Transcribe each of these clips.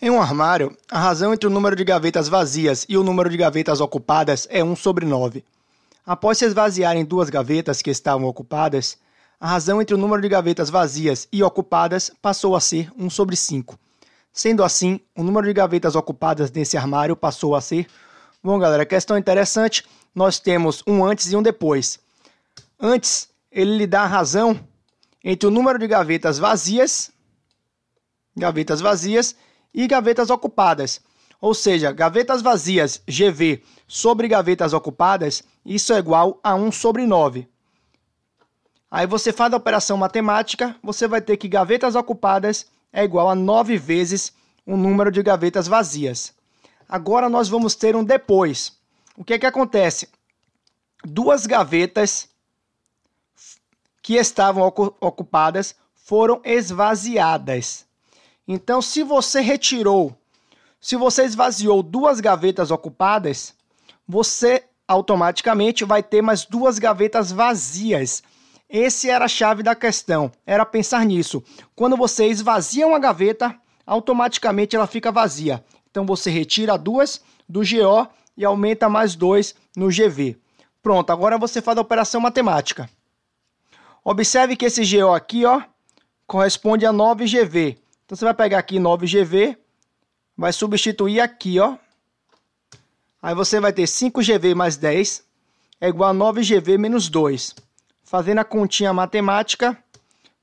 Em um armário, a razão entre o número de gavetas vazias e o número de gavetas ocupadas é 1 sobre 9. Após se esvaziarem duas gavetas que estavam ocupadas, a razão entre o número de gavetas vazias e ocupadas passou a ser 1 sobre 5. Sendo assim, o número de gavetas ocupadas nesse armário passou a ser. Bom, galera, questão interessante. Nós temos um antes e um depois. Antes, ele lhe dá a razão entre o número de gavetas vazias, gavetas vazias e gavetas ocupadas. Ou seja, gavetas vazias GV sobre gavetas ocupadas, isso é igual a 1 sobre 9. Aí você faz a operação matemática, você vai ter que gavetas ocupadas é igual a 9 vezes o número de gavetas vazias. Agora nós vamos ter um depois. O que é que acontece? Duas gavetas que estavam ocupadas foram esvaziadas. Então, se você retirou, se você esvaziou duas gavetas ocupadas, você automaticamente vai ter mais duas gavetas vazias. Esse era a chave da questão, era pensar nisso. Quando você esvazia uma gaveta, automaticamente ela fica vazia. Então você retira duas do GO e aumenta mais dois no GV. Pronto, agora você faz a operação matemática. Observe que esse GO aqui ó, corresponde a 9 GV. Então você vai pegar aqui 9GV, vai substituir aqui, ó. Aí você vai ter 5GV mais 10 é igual a 9GV menos 2. Fazendo a continha matemática,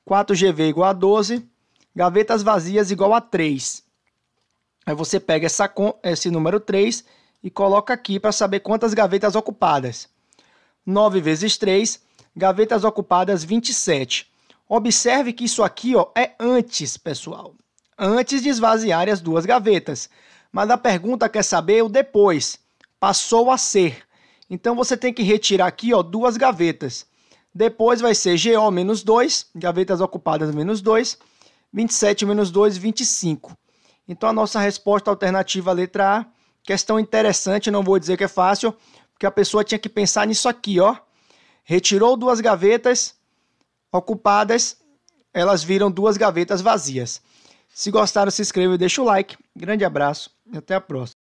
4GV é igual a 12, gavetas vazias é igual a 3. Aí você pega essa, esse número 3 e coloca aqui para saber quantas gavetas ocupadas. 9 vezes 3, gavetas ocupadas 27. Observe que isso aqui ó, é antes, pessoal. Antes de esvaziar as duas gavetas. Mas a pergunta quer saber o depois. Passou a ser. Então você tem que retirar aqui ó, duas gavetas. Depois vai ser GO menos 2, gavetas ocupadas menos 2, 27 menos 2, 25. Então a nossa resposta alternativa letra A, questão interessante, não vou dizer que é fácil, porque a pessoa tinha que pensar nisso aqui, ó. Retirou duas gavetas, Ocupadas, elas viram duas gavetas vazias. Se gostaram, se inscreva e deixa o like. Grande abraço e até a próxima.